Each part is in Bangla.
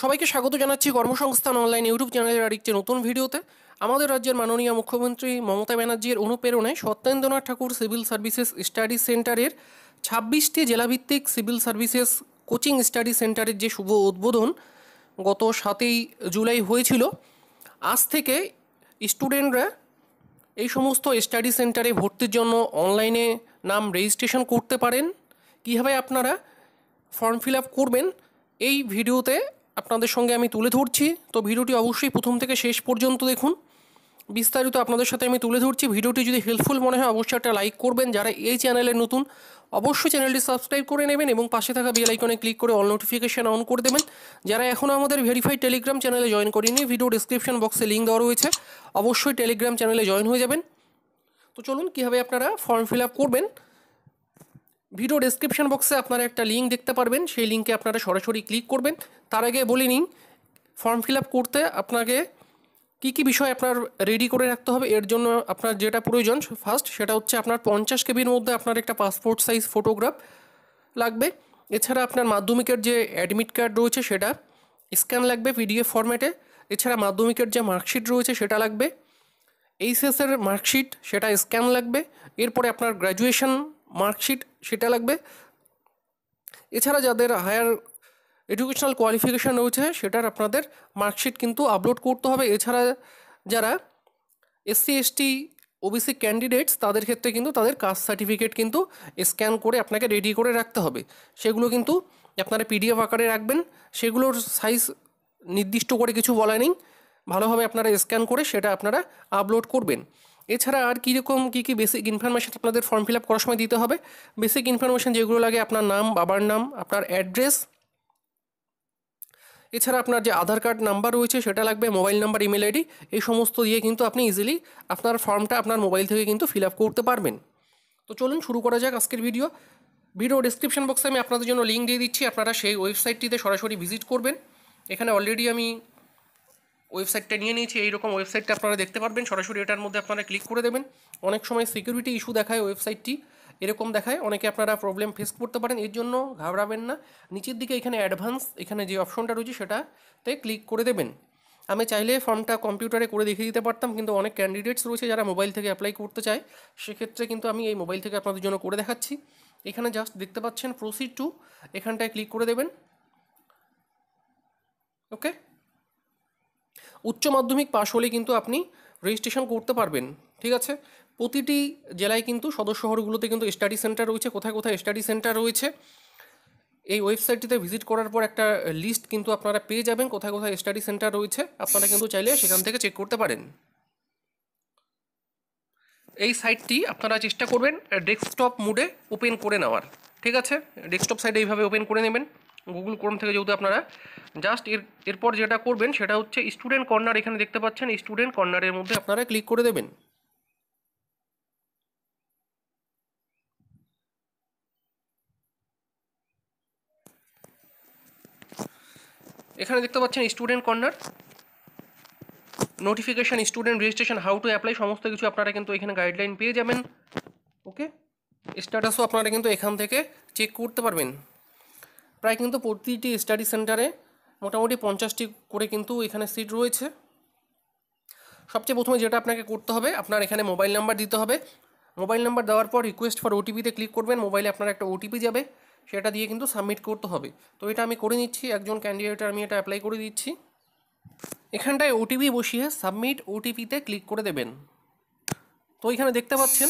সবাইকে স্বাগত জানাচ্ছি কর্মসংস্থান অনলাইন ইউটিউব চ্যানেলের আরেকটি নতুন ভিডিওতে আমাদের রাজ্যের মাননীয় মুখ্যমন্ত্রী মমতা ব্যানার্জির অনুপ্রেরণায় Satyendranath Thakur civil services study সেন্টারের ছাব্বিশটি জেলাভিত্তিক সিভিল সার্ভিসেস কোচিং স্টাডি সেন্টারের যে শুভ উদ্বোধন গত সাতই জুলাই হয়েছিল আজ থেকে স্টুডেন্টরা এই সমস্ত স্টাডি সেন্টারে ভর্তির জন্য অনলাইনে নাম রেজিস্ট্রেশন করতে পারেন কীভাবে আপনারা ফর্ম ফিল আপ করবেন এই ভিডিওতে আপনাদের সঙ্গে আমি তুলে ধরছি তো ভিডিওটি অবশ্যই প্রথম থেকে শেষ পর্যন্ত দেখুন বিস্তারিত আপনাদের সাথে আমি তুলে ধরছি ভিডিওটি যদি হেল্পফুল মনে হয় অবশ্যই একটা লাইক করবেন যারা এই চ্যানেলে নতুন অবশ্যই চ্যানেলটি সাবস্ক্রাইব করে নেবেন এবং পাশে থাকা বেল আইকনে ক্লিক করে অল নোটিফিকেশান অন করে দেবেন যারা এখনও আমাদের ভেরিফাইড টেলিগ্রাম চ্যানেলে জয়েন করেনি ভিডিও ডিসক্রিপশন বক্সে লিঙ্ক দেওয়া রয়েছে অবশ্যই টেলিগ্রাম চ্যানেলে জয়েন হয়ে যাবেন তো চলুন কীভাবে আপনারা ফর্ম ফিল আপ করবেন ভিডিও ডেসক্রিপশন বক্সে আপনারা একটা লিঙ্ক দেখতে পারবেন সেই লিঙ্কে আপনারা সরাসরি ক্লিক করবেন তার আগে বলে নিন ফর্ম ফিল করতে আপনাকে কি কি বিষয় আপনার রেডি করে রাখতে হবে এর জন্য আপনার যেটা প্রয়োজন ফার্স্ট সেটা হচ্ছে আপনার পঞ্চাশ কেবির মধ্যে আপনার একটা পাসপোর্ট সাইজ ফটোগ্রাফ লাগবে এছাড়া আপনার মাধ্যমিকের যে অ্যাডমিট কার্ড রয়েছে সেটা স্ক্যান লাগবে পিডিএফ ফর্ম্যাটে এছাড়া মাধ্যমিকের যে মার্কশিট রয়েছে সেটা লাগবে এইচএসের মার্কশিট সেটা স্ক্যান লাগবে এরপরে আপনার গ্র্যাজুয়েশন মার্কশিট সেটা লাগবে এছাড়া যাদের হায়ার এডুকেশনাল কোয়ালিফিকেশান রয়েছে সেটার আপনাদের মার্কশিট কিন্তু আপলোড করতে হবে এছাড়া যারা এসসি এসটি ওবিসি ক্যান্ডিডেটস তাদের ক্ষেত্রে কিন্তু তাদের কাস্ট সার্টিফিকেট কিন্তু স্ক্যান করে আপনাকে রেডি করে রাখতে হবে সেগুলো কিন্তু আপনারা পিডিএফ আকারে রাখবেন সেগুলোর সাইজ নির্দিষ্ট করে কিছু বলা নেই ভালোভাবে আপনারা স্ক্যান করে সেটা আপনারা আপলোড করবেন এছাড়া আর কীরকম কী কী বেসিক ইনফরমেশান আপনাদের ফর্ম ফিল আপ করার সময় দিতে হবে বেসিক ইনফরমেশান যেগুলো লাগে আপনার নাম বাবার নাম আপনার অ্যাড্রেস এছাড়া আপনার যে আধার কার্ড নাম্বার রয়েছে সেটা লাগবে মোবাইল নাম্বার ইমেল আইডি এই সমস্ত দিয়ে কিন্তু আপনি ইজিলি আপনার ফর্মটা আপনার মোবাইল থেকে কিন্তু ফিল আপ করতে পারবেন তো চলুন শুরু করা যাক আজকের ভিডিও ভিডিও ডিসক্রিপশন বক্সে আমি আপনাদের জন্য লিঙ্ক দিয়ে দিচ্ছি আপনারা সেই ওয়েবসাইটটিতে সরাসরি ভিজিট করবেন এখানে অলরেডি আমি ওয়েবসাইটটা নিয়ে নিয়েছি এইরকম ওয়েবসাইটটা আপনারা দেখতে পারবেন সরাসরি এটার মধ্যে আপনারা ক্লিক করে দেবেন অনেক সময় সিকিউরিটি ইস্যু দেখায় ওয়েবসাইটটি এরকম দেখায় অনেকে আপনারা প্রবলেম ফেস করতে পারেন এর জন্য ঘাবড়াবেন না নিচের দিকে এখানে অ্যাডভান্স এখানে যে অপশনটা রয়েছে সেটাতে ক্লিক করে দেবেন আমি চাইলে ফর্মটা কম্পিউটারে করে দেখিয়ে দিতে পারতাম কিন্তু অনেক ক্যান্ডিডেটস রয়েছে যারা মোবাইল থেকে অ্যাপ্লাই করতে চায় সেক্ষেত্রে কিন্তু আমি এই মোবাইল থেকে আপনাদের জন্য করে দেখাচ্ছি এখানে জাস্ট দেখতে পাচ্ছেন প্রসিড টু এখানটায় ক্লিক করে দেবেন ওকে উচ্চ মাধ্যমিক পাশ হলে কিন্তু আপনি রেজিস্ট্রেশন করতে পারবেন ঠিক আছে প্রতিটি জেলায় কিন্তু সদস্য শহরগুলোতে কিন্তু স্টাডি সেন্টার রয়েছে কোথায় কোথায় স্টাডি সেন্টার রয়েছে এই ওয়েবসাইটটিতে ভিজিট করার পর একটা লিস্ট কিন্তু আপনারা পেয়ে যাবেন কোথায় কোথায় স্টাডি সেন্টার রয়েছে আপনারা কিন্তু চাইলে সেখান থেকে চেক করতে পারেন এই সাইটটি আপনারা চেষ্টা করবেন ডেস্কটপ মুডে ওপেন করে নেওয়ার ঠিক আছে ডেস্কটপ সাইট এইভাবে ওপেন করে নেবেন গুগল ক্রোম থেকে যেহেতু আপনারা জাস্ট এর এরপর যেটা করবেন সেটা হচ্ছে স্টুডেন্ট কর্নার এখানে দেখতে পাচ্ছেন স্টুডেন্ট কর্নারের মধ্যে আপনারা ক্লিক করে দেবেন এখানে দেখতে পাচ্ছেন student corner notification student registration how to apply সমস্ত কিছু আপনারা কিন্তু এখানে গাইডলাইন পেয়ে যাবেন ওকে স্ট্যাটাসও আপনারা কিন্তু এখান থেকে চেক করতে পারবেন প্রায় কিন্তু প্রতিটি স্টাডি সেন্টারে মোটামুটি পঞ্চাশটি করে কিন্তু এখানে সিট রয়েছে সবচেয়ে প্রথমে যেটা আপনাকে করতে হবে আপনার এখানে মোবাইল নাম্বার দিতে হবে মোবাইল নাম্বার দেওয়ার পর রিকোয়েস্ট ফর ওটিপিতে ক্লিক করবেন মোবাইলে আপনার একটা ওটিপি যাবে সেটা দিয়ে কিন্তু সাবমিট করতে হবে তো এটা আমি করে নিচ্ছি একজন ক্যান্ডিডেটের আমি এটা অ্যাপ্লাই করে দিচ্ছি এখানটায় ওটিপি বসিয়ে সাবমিট ওটিপিতে ক্লিক করে দেবেন তো এখানে দেখতে পাচ্ছেন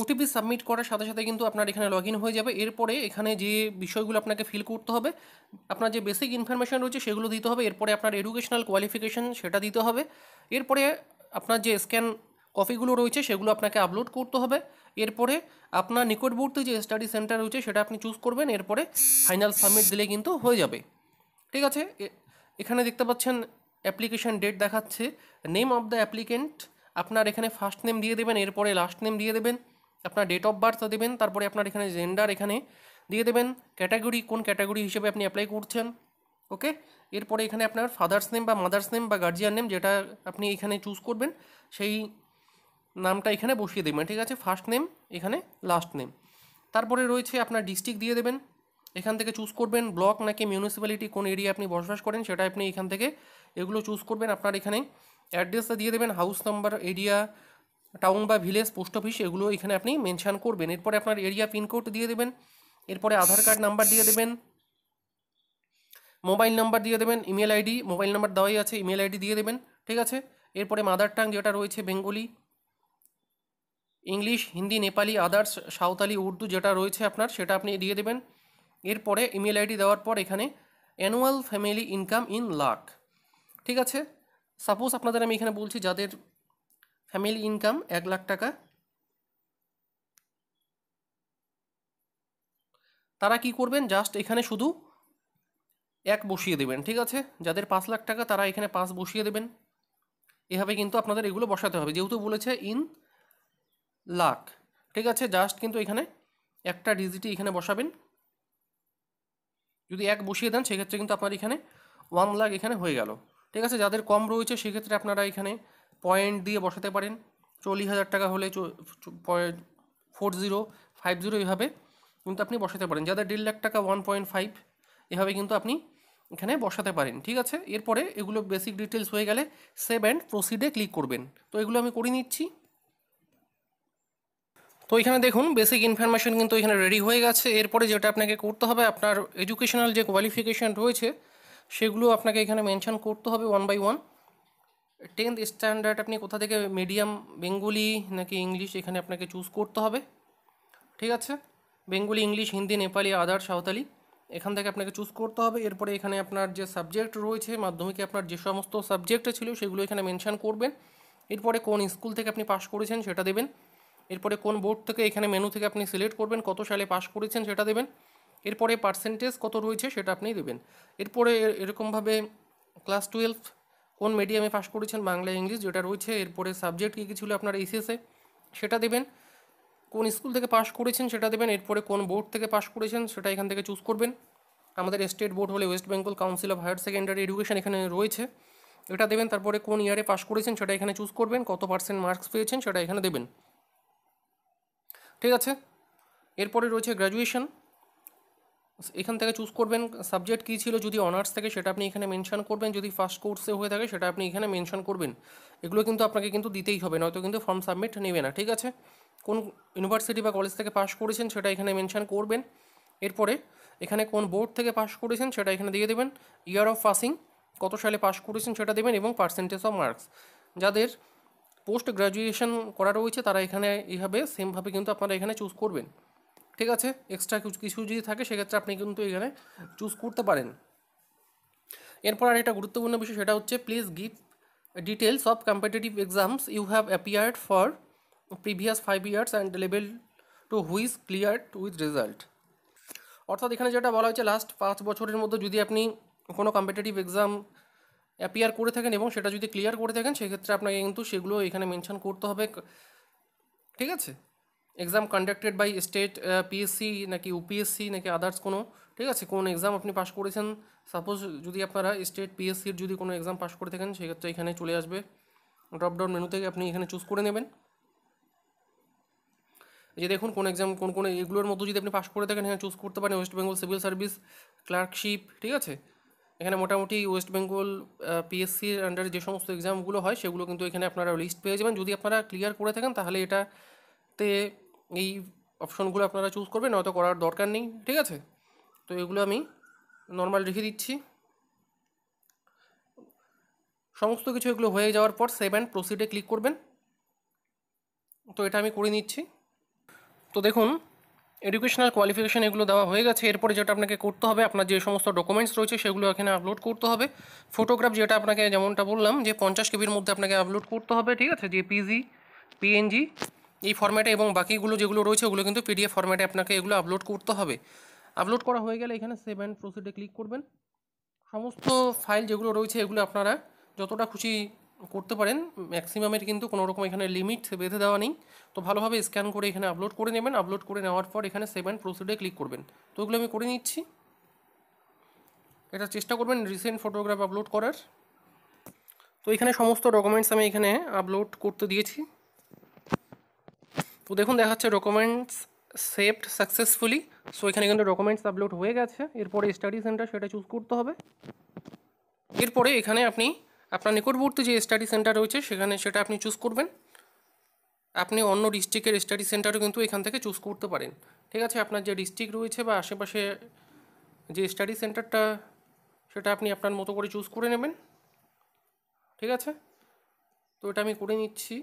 ওটিপি সাবমিট করার সাথে সাথে কিন্তু আপনার এখানে লগ হয়ে যাবে এরপরে এখানে যে বিষয়গুলো আপনাকে ফিল করতে হবে আপনার যে বেসিক ইনফরমেশান রয়েছে সেগুলো দিতে হবে এরপরে আপনার এডুকেশনাল কোয়ালিফিকেশান সেটা দিতে হবে এরপরে আপনার যে স্ক্যান কপিগুলো রয়েছে সেগুলো আপনাকে আপলোড করতে হবে এরপরে আপনার নিকটবর্তী যে স্টাডি সেন্টার রয়েছে সেটা আপনি চুজ করবেন এরপরে ফাইনাল সাবমিট দিলে কিন্তু হয়ে যাবে ঠিক আছে এখানে দেখতে পাচ্ছেন অ্যাপ্লিকেশান ডেট দেখাচ্ছে নেম অফ দ্য অ্যাপ্লিকেন্ট আপনার এখানে ফার্স্ট নেম দিয়ে দেবেন এরপরে লাস্ট নেম দিয়ে দেবেন আপনার ডেট অফ বার্থ দেবেন তারপরে আপনার এখানে জেন্ডার এখানে দিয়ে দেবেন ক্যাটাগরি কোন ক্যাটাগরি হিসেবে আপনি অ্যাপ্লাই করছেন ওকে এরপরে এখানে আপনার ফাদার্স নেম বা মাদার্স নেম বা গার্জিয়ান নেম যেটা আপনি এখানে চুজ করবেন সেই নামটা এখানে বসিয়ে দেবেন ঠিক আছে ফার্স্ট নেম এখানে লাস্ট নেম তারপরে রয়েছে আপনার ডিস্ট্রিক্ট দিয়ে দেবেন এখান থেকে চুজ করবেন ব্লক নাকি মিউনিসিপ্যালিটি কোন এরিয়া আপনি বসবাস করেন সেটা আপনি এখান থেকে এগুলো চুজ করবেন আপনার এখানে অ্যাড্রেসটা দিয়ে দেবেন হাউস নাম্বার এরিয়া টাউন বা ভিলেজ পোস্ট অফিস এগুলো এখানে আপনি মেনশান করবেন এরপরে আপনার এরিয়া পিনকোড দিয়ে দেবেন এরপরে আধার কার্ড নাম্বার দিয়ে দেবেন মোবাইল নাম্বার দিয়ে দেবেন ইমেল আইডি মোবাইল নাম্বার দেওয়াই আছে ইমেল আইডি দিয়ে দেবেন ঠিক আছে এরপরে মাদার টাং যেটা রয়েছে Bengali English Hindi Nepali others Santali Urdu যেটা রয়েছে আপনার সেটা আপনি দিয়ে দেবেন এরপরে ইমেল আইডি দেওয়ার পর এখানে annual family income in lakh ঠিক আছে সাপোজ আপনাদের আমি এখানে বলছি যাদের ফ্যামিলি ইনকাম এক লাখ টাকা তারা কি করবেন জাস্ট এখানে শুধু এক বসিয়ে দেবেন ঠিক আছে যাদের পাঁচ লাখ টাকা তারা এখানে পাঁচ বসিয়ে দেবেন এভাবে কিন্তু আপনাদের এগুলো বসাতে হবে যেহেতু বলেছে ইন লাখ ঠিক আছে জাস্ট কিন্তু এখানে একটা ডিজিটি এখানে বসাবেন যদি এক বসিয়ে দেন সেক্ষেত্রে কিন্তু আপনার এখানে ওয়ান লাখ এখানে হয়ে গেল ঠিক আছে যাদের কম রয়েছে সেক্ষেত্রে আপনারা এখানে পয়েন্ট দিয়ে বসাতে পারেন চল্লিশ হাজার টাকা হলে point four zero five zero এভাবে কিন্তু আপনি বসাতে পারেন যাদের দেড় লাখ টাকা ওয়ান পয়েন্ট ফাইভ এভাবে কিন্তু আপনি এখানে বসাতে পারেন ঠিক আছে এরপরে এগুলো বেসিক ডিটেলস হয়ে গেলে সেভ অ্যান্ড প্রসিডে ক্লিক করবেন তো এগুলো আমি করে নিচ্ছি তো এখানে দেখুন বেসিক ইনফরমেশন কিন্তু এখানে রেডি হয়ে গেছে এরপরে যেটা আপনাকে করতে হবে আপনার এডুকেশনাল যে কোয়ালিফিকেশান রয়েছে সেগুলো আপনাকে এখানে মেনশান করতে হবে one by one tenth standard আপনি কোথা থেকে মিডিয়াম বেঙ্গলি নাকি ইংলিশ এখানে আপনাকে চুজ করতে হবে ঠিক আছে Bengali English Hindi Nepali other Santali এখান থেকে আপনাকে চুজ করতে হবে এরপরে এখানে আপনার যে সাবজেক্ট রয়েছে মাধ্যমিকে আপনার যে সমস্ত সাবজেক্টে ছিল সেগুলো এখানে মেনশান করবেন এরপরে কোন স্কুল থেকে আপনি পাশ করেছেন সেটা দেবেন এরপরে কোন বোর্ড থেকে এখানে মেনু থেকে আপনি সিলেক্ট করবেন কত সালে পাশ করেছেন সেটা দেবেন এরপরে পার্সেন্টেজ কত রয়েছে সেটা আপনি দেবেন এরপরে এরকমভাবে ক্লাস টুয়েলভ কোন মিডিয়ামে পাশ করেছেন বাংলা ইংলিশ যেটা রয়েছে এরপরে সাবজেক্ট কী কী ছিল আপনার এসএসএ সেটা দেবেন কোন স্কুল থেকে পাশ করেছেন সেটা দেবেন এরপরে কোন বোর্ড থেকে পাশ করেছেন সেটা এখান থেকে চুজ করবেন আমাদের স্টেট বোর্ড হলে West Bengal council of higher secondary education এখানে রয়েছে এটা দেবেন তারপরে কোন ইয়ারে পাশ করেছেন সেটা এখানে চুজ করবেন কত পার্সেন্ট মার্কস পেয়েছেন সেটা এখানে দেবেন ঠিক আছে এরপরে রয়েছে গ্র্যাজুয়েশন এখান থেকে চুজ করবেন সাবজেক্ট কী ছিল যদি অনার্স থেকে সেটা আপনি এখানে মেনশন করবেন যদি ফার্স্ট কোর্সে হয়ে থাকে সেটা আপনি এখানে মেনশন করবেন এগুলো কিন্তু আপনাকে কিন্তু দিতেই হবে নয়তো কিন্তু ফর্ম সাবমিট নেবে না ঠিক আছে কোন ইউনিভার্সিটি বা কলেজ থেকে পাশ করেছেন সেটা এখানে মেনশন করবেন এরপরে এখানে কোন বোর্ড থেকে পাশ করেছেন সেটা এখানে দিয়ে দেবেন ইয়ার অফ পাসিং কত সালে পাশ করেছেন সেটা দেবেন এবং পার্সেন্টেজ অফ মার্কস যাদের পোস্ট গ্র্যাজুয়েশন করা রয়েছে তারা এখানে এইভাবে সেমভাবে কিন্তু আপনারা এখানে চুজ করবেন ঠিক আছে এক্সট্রা কিছু যদি থাকে সেক্ষেত্রে আপনি কিন্তু এখানে চুজ করতে পারেন এরপর আর একটা গুরুত্বপূর্ণ বিষয় সেটা হচ্ছে please give details of competitive exams you have appeared for previous five years and level to which clear with result অর্থাৎ এখানে যেটা বলা হয়েছে লাস্ট পাঁচ বছরের মধ্যে যদি আপনি কোনো কম্পিটিটিভ এক্সাম অ্যাপিয়ার করে থাকেন এবং সেটা যদি ক্লিয়ার করে থাকেন সেক্ষেত্রে আপনাকে কিন্তু সেগুলো এখানে মেনশান করতে হবে ঠিক আছে exam conducted by state PSC নাকি ইউপিএসসি নাকি আদার্স কোনো ঠিক আছে কোন এক্সাম আপনি পাশ করেছেন সাপোজ যদি আপনারা স্টেট পিএসসির যদি কোনো এক্সাম পাশ করে থাকেন সেক্ষেত্রে এখানে চলে আসবে ড্রপডাউন মেনু থেকে আপনি এখানে চুজ করে নেবেন যে দেখুন কোন এক্সাম কোন কোন এগুলোর মধ্যে যদি আপনি পাস করে থাকেন এখানে চুজ করতে পারেন West Bengal civil service clerkship ঠিক আছে এখানে মোটামুটি ওয়েস্ট বেঙ্গল পিএসসির আন্ডারে যে সমস্ত এক্সামগুলো হয় সেগুলো কিন্তু এখানে আপনারা লিস্ট পেয়ে যাবেন যদি আপনারা ক্লিয়ার করে থাকেন তাহলে এটাতে এই অপশনগুলো আপনারা চুজ করবেন হয়তো করার দরকার নেই ঠিক আছে তো এগুলো আমি নর্মাল রেখে দিচ্ছি সমস্ত কিছু এগুলো হয়ে যাওয়ার পর সেভ অ্যান্ড প্রসিডে ক্লিক করবেন তো এটা আমি করে নিচ্ছি তো দেখুন এডুকেশনাল কোয়ালিফিকেশান এগুলো দেওয়া হয়ে গেছে এরপরে যেটা আপনাকে করতে হবে আপনার যে সমস্ত ডকুমেন্টস রয়েছে সেগুলো এখানে আপলোড করতে হবে ফটোগ্রাফ যেটা আপনাকে যেমনটা বললাম যে পঞ্চাশ কেবির মধ্যে আপনাকে আপলোড করতে হবে ঠিক আছে যে পিজি পিএনজি এই ফর্ম্যাটে এবং বাকিগুলো যেগুলো রয়েছে ওগুলো কিন্তু পিডিএফ ফর্ম্যাটে আপনাকে এগুলো আপলোড করতে হবে আপলোড করা হয়ে গেলে এখানে সেভ অ্যান্ড প্রসিডে ক্লিক করবেন সমস্ত ফাইল যেগুলো রয়েছে এগুলো আপনারা যতটা খুশি করতে পারেন ম্যাক্সিমামের কিন্তু কোনো রকম এখানে লিমিট বেঁধে দেওয়া নেই তো ভালোভাবে স্ক্যান করে এখানে আপলোড করে নেবেন আপলোড করে নেওয়ার পর এখানে সেভ অ্যান্ড প্রসিডে ক্লিক করবেন তো ওগুলো আমি করে নিচ্ছি এটা চেষ্টা করবেন রিসেন্ট ফটোগ্রাফ আপলোড করার তো এখানে সমস্ত ডকুমেন্টস আমি এখানে আপলোড করতে দিয়েছি তো দেখুন দেখাচ্ছে ডকুমেন্টস সেভড সাকসেসফুলি সো এখানে কিন্তু ডকুমেন্টস আপলোড হয়ে গেছে এরপরে স্টাডি সেন্টার সেটা চুজ করতে হবে এরপরে এখানে আপনি আপনার নিকটবর্তী যে স্টাডি সেন্টার রয়েছে সেখানে সেটা আপনি চুজ করবেন আপনি অন্য ডিস্ট্রিক্টের স্টাডি সেন্টারও কিন্তু এখান থেকে চুজ করতে পারেন ঠিক আছে আপনার যে ডিস্ট্রিক্ট রয়েছে বা আশেপাশে যে স্টাডি সেন্টারটা সেটা আপনি আপনার মতো করে চুজ করে নেবেন ঠিক আছে তো এটা আমি করে নিচ্ছি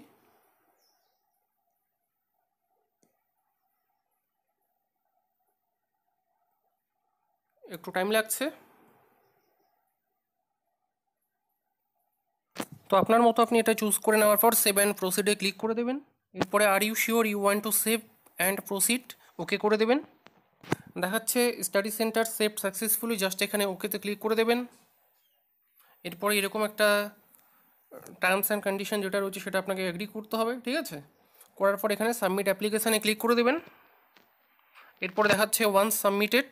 একটু টাইম লাগছে তো আপনার মতো আপনি এটা চুজ করে নেওয়ার পর সেভ অ্যান্ড প্রসিডে ক্লিক করে দেবেন এরপরে আর you sure you want to save and proceed ওকে করে দেবেন দেখাচ্ছে study centre save successfully just এখানে ওকেতে ক্লিক করে দেবেন এরপরে এরকম একটা টার্মস অ্যান্ড কন্ডিশন যেটা রয়েছে সেটা আপনাকে অ্যাগ্রি করতে হবে ঠিক আছে করার পর এখানে সাবমিট অ্যাপ্লিকেশানে ক্লিক করে দেবেন এরপর দেখাচ্ছে one submitted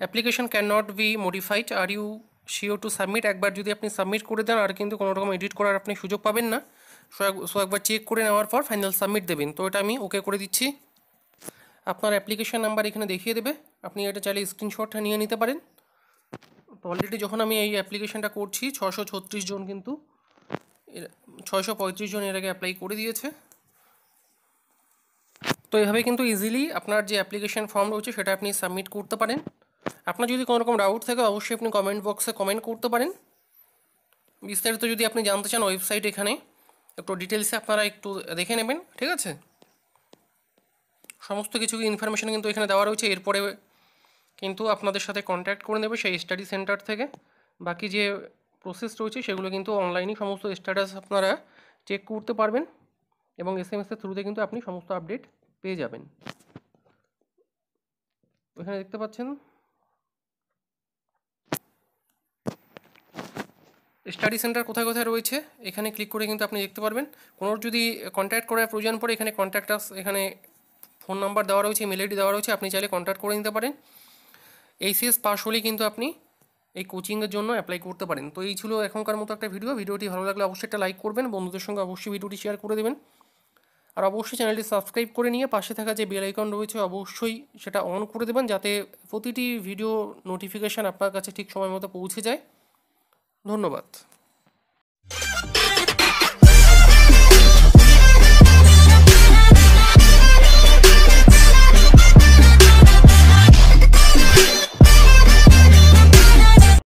application can not be modified are you sure to submit একবার যদি আপনি সাবমিট করে দেন আর কিন্তু কোনো রকম এডিট করার আপনি সুযোগ পাবেন না সো একবার চেক করে নেওয়ার পর ফাইনাল সাবমিট দেবেন তো এটা আমি ওকে করে দিচ্ছি আপনার অ্যাপ্লিকেশন নাম্বার এখানে দেখিয়ে দেবে আপনি এটা চাইলে স্ক্রিনশটটা নিয়ে নিতে পারেন তো অলরেডি যখন আমি এই অ্যাপ্লিকেশনটা করছি ছশো ছত্রিশ জন কিন্তু ছয়শো পঁয়ত্রিশ জন এর আগে অ্যাপ্লাই করে দিয়েছে তো এভাবে কিন্তু ইজিলি আপনার যে অ্যাপ্লিকেশন ফর্ম রয়েছে সেটা আপনি সাবমিট করতে পারেন আপনার যদি কোনোরকম ডাউট থাকে অবশ্যই আপনি কমেন্ট বক্সে কমেন্ট করতে পারেন বিস্তারিত যদি আপনি জানতে চান ওয়েবসাইট এখানে একটু ডিটেলসে আপনারা একটু দেখে নেবেন ঠিক আছে সমস্ত কিছু ইনফরমেশান কিন্তু এখানে দেওয়া রয়েছে এরপরে কিন্তু আপনাদের সাথে কন্ট্যাক্ট করে নেবে সেই স্টাডি সেন্টার থেকে বাকি যে প্রসেস রয়েছে সেগুলো কিন্তু অনলাইনে সমস্ত স্ট্যাটাস আপনারা চেক করতে পারবেন এবং এস এম এসের থ্রুতে কিন্তু আপনি সমস্ত আপডেট পেয়ে যাবেন ওখানে দেখতে পাচ্ছেন স্টাডি সেন্টার কোথায় কোথায় রয়েছে এখানে ক্লিক করে কিন্তু আপনি দেখতে পারবেন কোনো যদি কন্ট্যাক্ট করার প্রয়োজন পড়ে এখানে কন্ট্যাক্ট এখানে ফোন নাম্বার দেওয়া রয়েছে ইমেল আইডি দেওয়া রয়েছে আপনি চাইলে কন্ট্যাক্ট করে নিতে পারেন এইচএস পাস হলেই কিন্তু আপনি এই কোচিংয়ের জন্য অ্যাপ্লাই করতে পারেন তো এই ছিল এখনকার মতো একটা ভিডিও ভিডিওটি ভালো লাগলে অবশ্যই একটা লাইক করবেন বন্ধুদের সঙ্গে অবশ্যই ভিডিওটি শেয়ার করে দেবেন আর অবশ্যই চ্যানেলটি সাবস্ক্রাইব করে নিয়ে পাশে থাকা যে বেল আইকন রয়েছে অবশ্যই সেটা অন করে দেবেন যাতে প্রতিটি ভিডিও নোটিফিকেশান আপনার কাছে ঠিক সময় মতো পৌঁছে যায় ধন্যবাদ